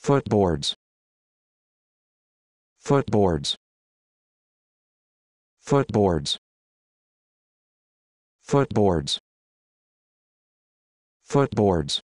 footboards footboards footboards footboards footboards